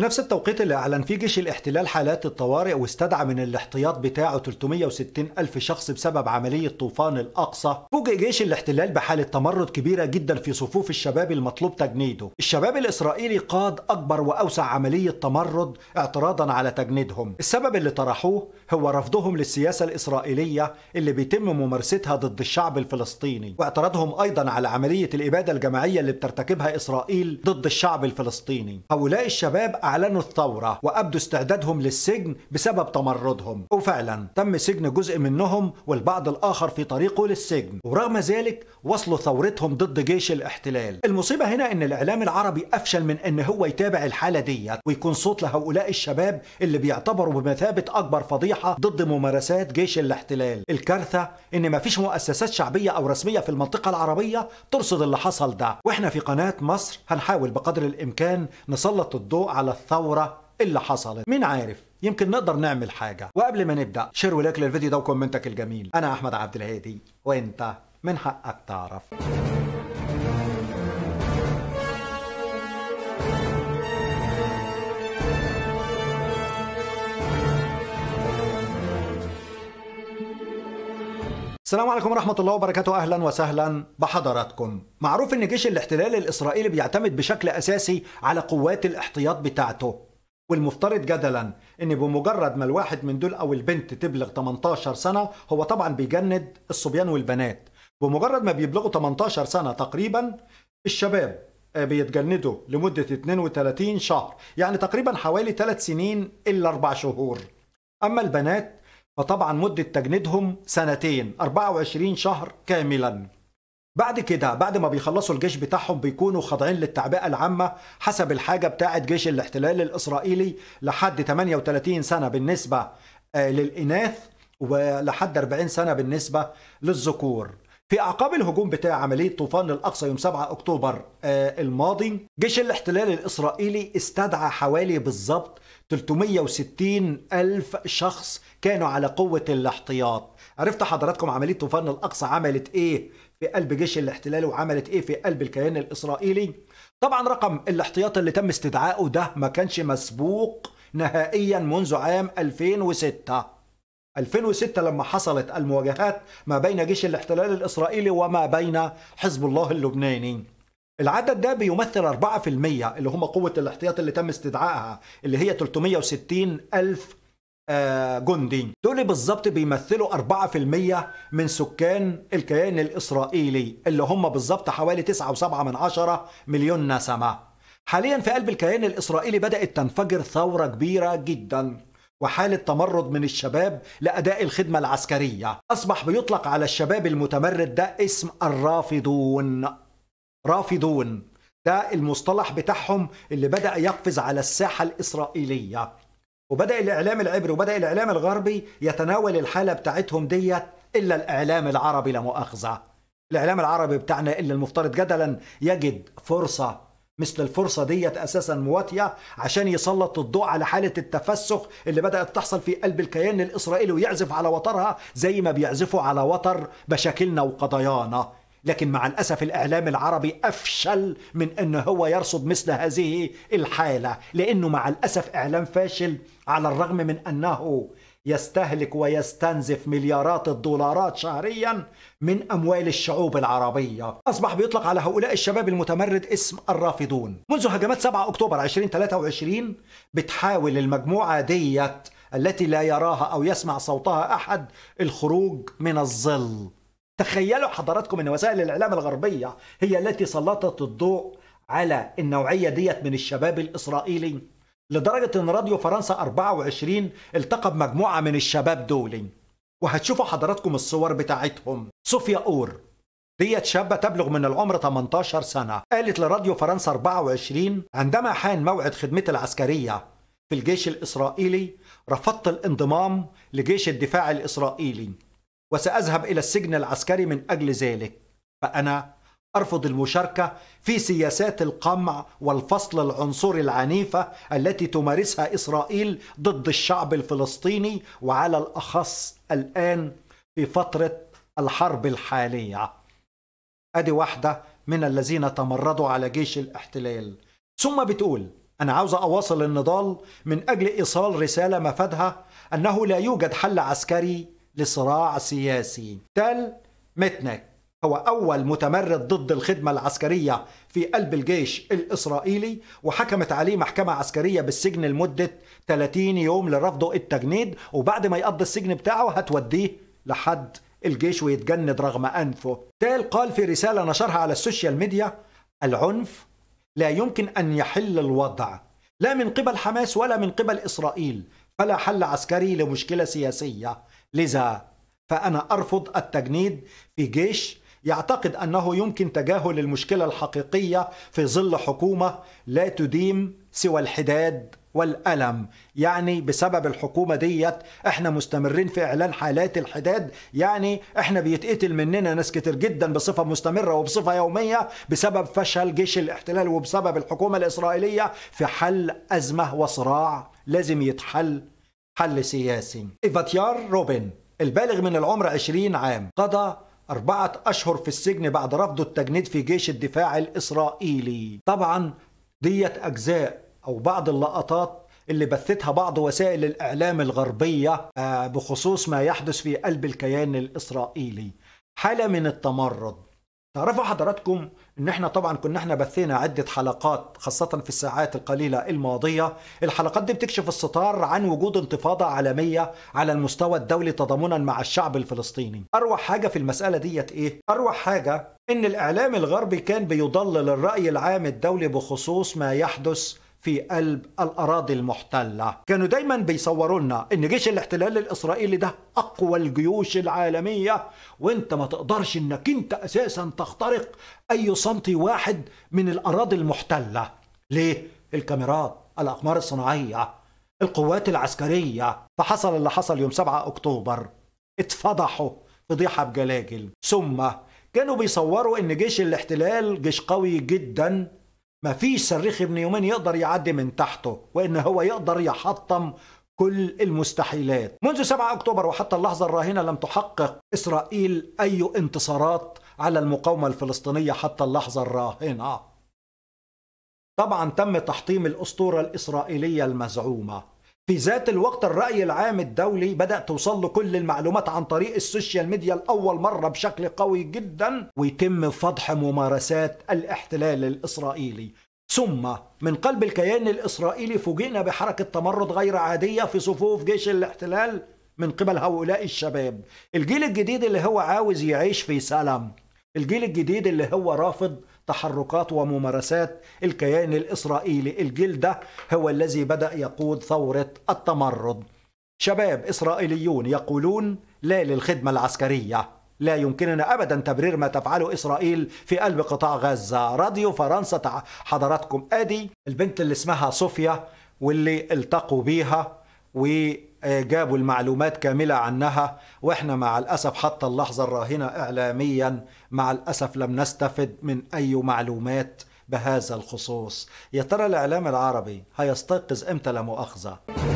نفس التوقيت اللي أعلن فيه جيش الاحتلال حالات الطوارئ واستدعى من الاحتياط بتاعه 360 ألف شخص بسبب عملية طوفان الأقصى فوجئ جيش الاحتلال بحالة تمرد كبيرة جدا في صفوف الشباب المطلوب تجنيده الشباب الإسرائيلي قاد أكبر وأوسع عملية تمرد اعتراضا على تجنيدهم السبب اللي طرحوه هو رفضهم للسياسة الإسرائيلية اللي بيتم ممارستها ضد الشعب الفلسطيني واعتراضهم أيضا على عملية الإبادة الجماعية اللي بترتكبها إسرائيل ضد الشعب الفلسطيني هؤلاء الشباب أعلنوا الثورة وأبدوا استعدادهم للسجن بسبب تمردهم وفعلا تم سجن جزء منهم والبعض الآخر في طريقه للسجن ورغم ذلك وصلوا ثورتهم ضد جيش الاحتلال المصيبة هنا أن الإعلام العربي أفشل من أن هو يتابع الحالة ديت ويكون صوت لهؤلاء الشباب اللي بيعتبروا بمثابة أكبر فضيحة ضد ممارسات جيش الاحتلال الكارثة أن مفيش مؤسسات شعبية أو رسمية في المنطقة العربية ترصد اللي حصل ده وإحنا في قناة مصر هنحاول بقدر الإمكان نسلط الضوء على الثورة اللي حصلت مين عارف يمكن نقدر نعمل حاجة وقبل ما نبدأ شير ولايك للفيديو ده وكومنتك الجميل أنا أحمد عبد الهادي وأنت من حقك تعرف السلام عليكم ورحمة الله وبركاته أهلا وسهلا بحضراتكم معروف أن جيش الاحتلال الإسرائيلي بيعتمد بشكل أساسي على قوات الاحتياط بتاعته والمفترض جدلا أن بمجرد ما الواحد من دول أو البنت تبلغ 18 سنة هو طبعا بيجند الصبيان والبنات بمجرد ما بيبلغوا 18 سنة تقريبا الشباب آه، بيتجندوا لمدة 32 شهر يعني تقريبا حوالي 3 سنين إلا 4 شهور أما البنات فطبعا مدة تجنيدهم سنتين 24 شهر كاملا بعد كده بعد ما بيخلصوا الجيش بتاعهم بيكونوا خاضعين للتعبئة العامة حسب الحاجة بتاعة جيش الاحتلال الإسرائيلي لحد 38 سنة بالنسبة آه، للإناث ولحد 40 سنة بالنسبة للذكور في أعقاب الهجوم بتاع عملية طوفان الأقصى يوم 7 أكتوبر آه، الماضي جيش الاحتلال الإسرائيلي استدعى حوالي بالظبط 360 ألف شخص كانوا على قوة الاحتياط عرفت حضراتكم عملية طوفان الأقصى عملت إيه في قلب جيش الاحتلال وعملت إيه في قلب الكيان الإسرائيلي طبعا رقم الاحتياط اللي تم استدعائه ده ما كانش مسبوق نهائيا منذ عام 2006 2006 لما حصلت المواجهات ما بين جيش الاحتلال الإسرائيلي وما بين حزب الله اللبناني العدد ده بيمثل 4% اللي هم قوة الاحتياط اللي تم استدعائها اللي هي 360 ألف آه، جندي دول بالظبط بيمثلوا 4% من سكان الكيان الإسرائيلي اللي هم بالظبط حوالي 9.7 مليون نسمة حاليا في قلب الكيان الإسرائيلي بدأت تنفجر ثورة كبيرة جداً وحالة تمرد من الشباب لأداء الخدمة العسكرية أصبح بيطلق على الشباب المتمرد ده اسم الرافضون رافضون ده المصطلح بتاعهم اللي بدأ يقفز على الساحة الإسرائيلية وبدأ الإعلام العبري وبدأ الإعلام الغربي يتناول الحالة بتاعتهم ديت إلا الإعلام العربي لا مؤاخذة الإعلام العربي بتاعنا اللي المفترض جدلا يجد فرصة مثل الفرصة ديت أساسا مواتية عشان يسلط الضوء على حالة التفسخ اللي بدأت تحصل في قلب الكيان الإسرائيلي ويعزف على وترها زي ما بيعزفوا على وتر مشاكلنا وقضايانا لكن مع الأسف الإعلام العربي أفشل من أن هو يرصد مثل هذه الحالة لأنه مع الأسف إعلام فاشل على الرغم من أنه يستهلك ويستنزف مليارات الدولارات شهريا من أموال الشعوب العربية أصبح بيطلق على هؤلاء الشباب المتمرد اسم الرافضون منذ هجمات 7 أكتوبر 2023 بتحاول المجموعة ديت التي لا يراها أو يسمع صوتها أحد الخروج من الظل تخيلوا حضراتكم ان وسائل الاعلام الغربيه هي التي سلطت الضوء على النوعيه ديت من الشباب الاسرائيلي لدرجة أن راديو فرنسا 24 التقى بمجموعة من الشباب دول وهتشوفوا حضراتكم الصور بتاعتهم صوفيا أور ديت شابة تبلغ من العمر 18 سنة قالت لراديو فرنسا 24 عندما حان موعد خدمتي العسكرية في الجيش الإسرائيلي رفضت الانضمام لجيش الدفاع الإسرائيلي وسأذهب إلى السجن العسكري من أجل ذلك فأنا أرفض المشاركة في سياسات القمع والفصل العنصري العنيفة التي تمارسها إسرائيل ضد الشعب الفلسطيني وعلى الأخص الآن في فترة الحرب الحالية أدي واحدة من الذين تمردوا على جيش الاحتلال ثم بتقول أنا عاوز أواصل النضال من أجل إيصال رسالة مفادها أنه لا يوجد حل عسكري لصراع سياسي تال متنك هو أول متمرد ضد الخدمة العسكرية في قلب الجيش الإسرائيلي وحكمت عليه محكمة عسكرية بالسجن لمدة 30 يوم لرفضه التجنيد وبعد ما يقضي السجن بتاعه هتوديه لحد الجيش ويتجند رغم أنفه تال قال في رسالة نشرها على السوشيال ميديا العنف لا يمكن أن يحل الوضع لا من قبل حماس ولا من قبل إسرائيل فلا حل عسكري لمشكلة سياسية لذا فأنا أرفض التجنيد في جيش يعتقد أنه يمكن تجاهل المشكلة الحقيقية في ظل حكومة لا تديم سوى الحداد والألم يعني بسبب الحكومة ديت احنا مستمرين في إعلان حالات الحداد يعني احنا بيتقتل مننا ناس كتير جدا بصفة مستمرة وبصفة يومية بسبب فشل جيش الاحتلال وبسبب الحكومة الإسرائيلية في حل أزمة وصراع لازم يتحل حل سياسي إيفاتيار روبن البالغ من العمر 20 عام قضى أربعة أشهر في السجن بعد رفضه التجنيد في جيش الدفاع الإسرائيلي طبعا ديت أجزاء أو بعض اللقطات اللي بثتها بعض وسائل الإعلام الغربية آه، بخصوص ما يحدث في قلب الكيان الإسرائيلي حالة من التمرد تعرفوا حضراتكم ان احنا طبعا كنا احنا بثينا عدة حلقات خاصة في الساعات القليلة الماضية الحلقات دي بتكشف الستار عن وجود انتفاضة عالمية على المستوى الدولي تضامنا مع الشعب الفلسطيني اروع حاجة في المسألة ديت ايه اروع حاجة ان الاعلام الغربي كان بيضلل الرأي العام الدولي بخصوص ما يحدث في قلب الأراضي المحتلة كانوا دايما بيصوروا لنا إن جيش الاحتلال الإسرائيلي ده أقوى الجيوش العالمية وإنت ما تقدرش إنك أنت أساسا تخترق أي سنتي واحد من الأراضي المحتلة ليه؟ الكاميرات الأقمار الصناعية القوات العسكرية فحصل اللي حصل يوم 7 أكتوبر اتفضحوا فضيحة بجلاجل ثم كانوا بيصوروا إن جيش الاحتلال جيش قوي جدا ما فيش صريخ ابن يومين يقدر يعدي من تحته وإن هو يقدر يحطم كل المستحيلات منذ 7 أكتوبر وحتى اللحظة الراهنة لم تحقق إسرائيل أي انتصارات على المقاومة الفلسطينية حتى اللحظة الراهنة طبعا تم تحطيم الأسطورة الإسرائيلية المزعومة في ذات الوقت الرأي العام الدولي بدأ توصل له كل المعلومات عن طريق السوشيال ميديا لأول مرة بشكل قوي جدا ويتم فضح ممارسات الاحتلال الإسرائيلي ثم من قلب الكيان الإسرائيلي فوجئنا بحركة تمرد غير عادية في صفوف جيش الاحتلال من قبل هؤلاء الشباب الجيل الجديد اللي هو عاوز يعيش في سلام الجيل الجديد اللي هو رافض تحركات وممارسات الكيان الإسرائيلي الجيل ده هو الذي بدأ يقود ثورة التمرد شباب إسرائيليون يقولون لا للخدمة العسكرية لا يمكننا ابدا تبرير ما تفعله اسرائيل في قلب قطاع غزه راديو فرنسا حضراتكم ادي البنت اللي اسمها صوفيا واللي التقوا بيها وجابوا المعلومات كاملة عنها وإحنا مع الأسف حتى اللحظة الراهنة إعلاميا مع الأسف لم نستفد من أي معلومات بهذا الخصوص يا ترى الإعلام العربي هيستيقظ إمتى لا مؤاخذة